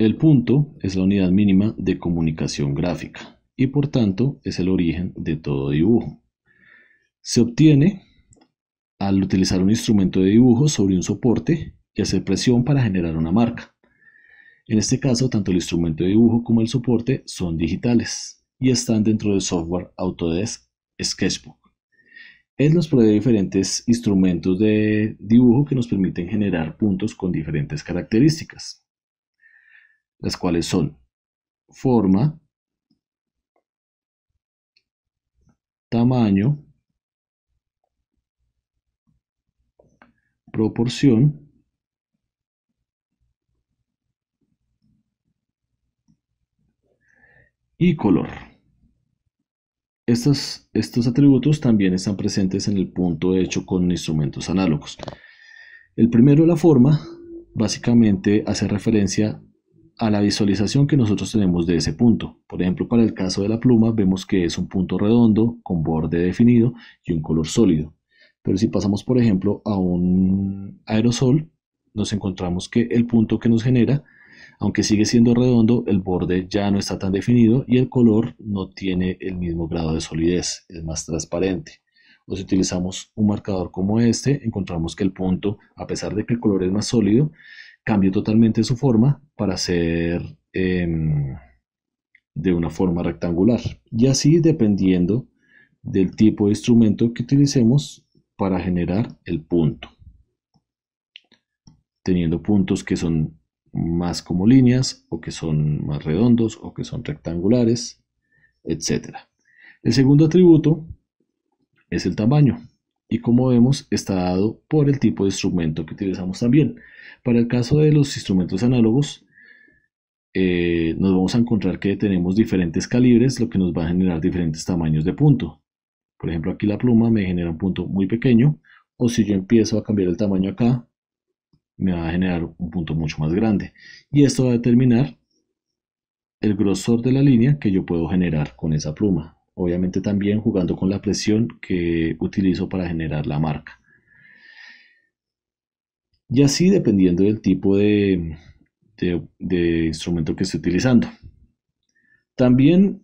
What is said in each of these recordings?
El punto es la unidad mínima de comunicación gráfica y por tanto es el origen de todo dibujo. Se obtiene al utilizar un instrumento de dibujo sobre un soporte y hacer presión para generar una marca. En este caso, tanto el instrumento de dibujo como el soporte son digitales y están dentro del software Autodesk Sketchbook. Él nos provee diferentes instrumentos de dibujo que nos permiten generar puntos con diferentes características las cuales son forma, tamaño, proporción, y color. Estos, estos atributos también están presentes en el punto hecho con instrumentos análogos. El primero, la forma, básicamente hace referencia a la visualización que nosotros tenemos de ese punto. Por ejemplo, para el caso de la pluma vemos que es un punto redondo con borde definido y un color sólido. Pero si pasamos, por ejemplo, a un aerosol, nos encontramos que el punto que nos genera, aunque sigue siendo redondo, el borde ya no está tan definido y el color no tiene el mismo grado de solidez, es más transparente. O si utilizamos un marcador como este, encontramos que el punto, a pesar de que el color es más sólido, cambio totalmente su forma para ser em, de una forma rectangular. Y así dependiendo del tipo de instrumento que utilicemos para generar el punto. Teniendo puntos que son más como líneas o que son más redondos o que son rectangulares, etc. El segundo atributo es el tamaño y como vemos está dado por el tipo de instrumento que utilizamos también. Para el caso de los instrumentos análogos, eh, nos vamos a encontrar que tenemos diferentes calibres, lo que nos va a generar diferentes tamaños de punto. Por ejemplo, aquí la pluma me genera un punto muy pequeño, o si yo empiezo a cambiar el tamaño acá, me va a generar un punto mucho más grande. Y esto va a determinar el grosor de la línea que yo puedo generar con esa pluma obviamente también jugando con la presión que utilizo para generar la marca. Y así dependiendo del tipo de, instrumento que esté utilizando. También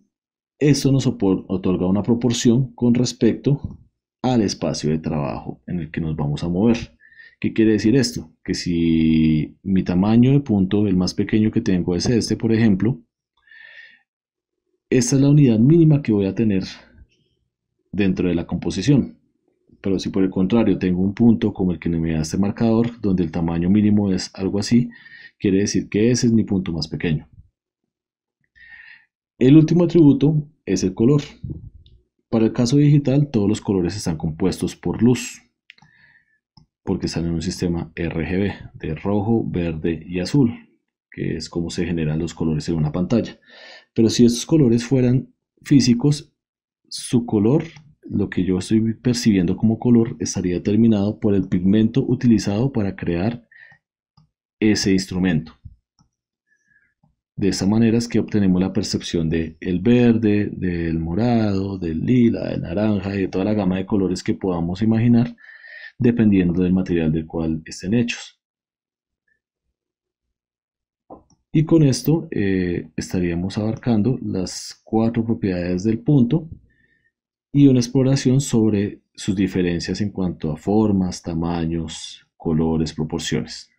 esto nos otorga una proporción con respecto al espacio de trabajo en el que nos vamos a mover. ¿Qué quiere decir esto? Que si mi tamaño de punto, el más pequeño que tengo es este, por ejemplo, esta es la unidad mínima que voy a tener dentro de la composición. Pero si por el contrario tengo un punto como el que me da este marcador, donde el tamaño mínimo es algo así, quiere decir que ese es mi punto más pequeño. El último atributo es el color. Para el caso digital, todos los colores están compuestos por luz, porque están en un sistema RGB de rojo, verde y azul, que es como se generan los colores en una pantalla. Pero si estos colores fueran físicos, su color, lo que yo estoy percibiendo como color, estaría determinado por el pigmento utilizado para crear ese instrumento. De esa manera es que obtenemos la percepción del verde, del morado, del lila, del naranja y de toda la gama de colores que podamos imaginar dependiendo del material del cual estén hechos. Y con esto eh, estaríamos abarcando las cuatro propiedades del punto y una exploración sobre sus diferencias en cuanto a formas, tamaños, colores, proporciones.